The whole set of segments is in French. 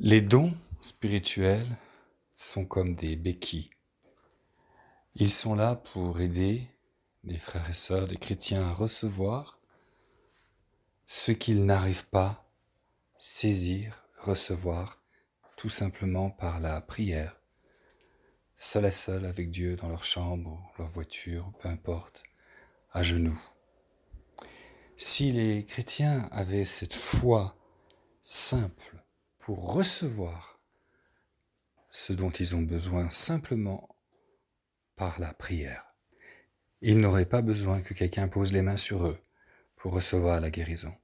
Les dons spirituels sont comme des béquilles. Ils sont là pour aider les frères et sœurs, des chrétiens à recevoir ce qu'ils n'arrivent pas saisir, recevoir, tout simplement par la prière, seul à seul avec Dieu dans leur chambre, leur voiture, peu importe, à genoux. Si les chrétiens avaient cette foi simple, pour recevoir ce dont ils ont besoin simplement par la prière. Ils n'auraient pas besoin que quelqu'un pose les mains sur eux pour recevoir la guérison.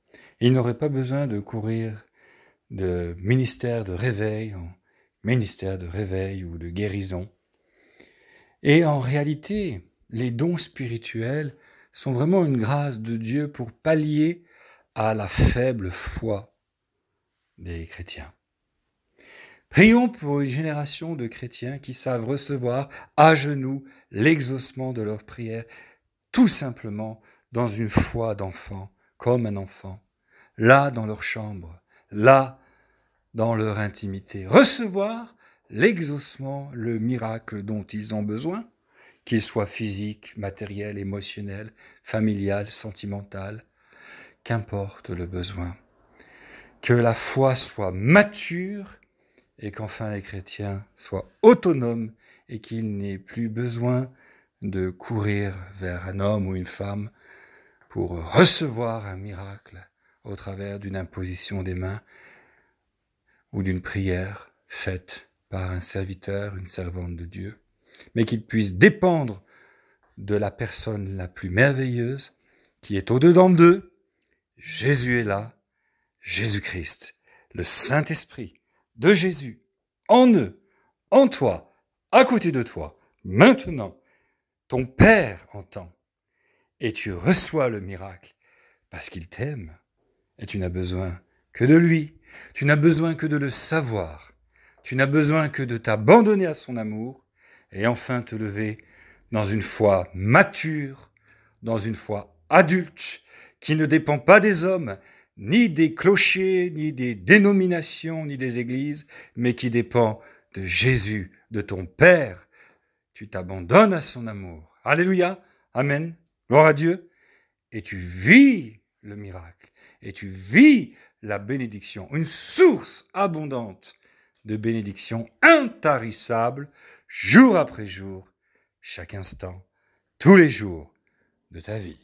Ils n'auraient pas besoin de courir de ministère de réveil en ministère de réveil ou de guérison. Et en réalité, les dons spirituels sont vraiment une grâce de Dieu pour pallier à la faible foi des chrétiens. Prions pour une génération de chrétiens qui savent recevoir à genoux l'exaucement de leurs prières, tout simplement dans une foi d'enfant, comme un enfant, là dans leur chambre, là dans leur intimité. Recevoir l'exaucement, le miracle dont ils ont besoin, qu'il soit physique, matériel, émotionnel, familial, sentimental, qu'importe le besoin. Que la foi soit mature et qu'enfin les chrétiens soient autonomes et qu'ils n'aient plus besoin de courir vers un homme ou une femme pour recevoir un miracle au travers d'une imposition des mains ou d'une prière faite par un serviteur, une servante de Dieu, mais qu'ils puissent dépendre de la personne la plus merveilleuse qui est au-dedans d'eux. Jésus est là, Jésus-Christ, le Saint-Esprit de Jésus en eux, en toi, à côté de toi, maintenant, ton Père entend. Et tu reçois le miracle parce qu'il t'aime. Et tu n'as besoin que de lui. Tu n'as besoin que de le savoir. Tu n'as besoin que de t'abandonner à son amour et enfin te lever dans une foi mature, dans une foi adulte, qui ne dépend pas des hommes, ni des clochers, ni des dénominations, ni des églises, mais qui dépend de Jésus, de ton Père. Tu t'abandonnes à son amour. Alléluia. Amen. Gloire à Dieu. Et tu vis le miracle. Et tu vis la bénédiction. Une source abondante de bénédiction intarissable, jour après jour, chaque instant, tous les jours de ta vie.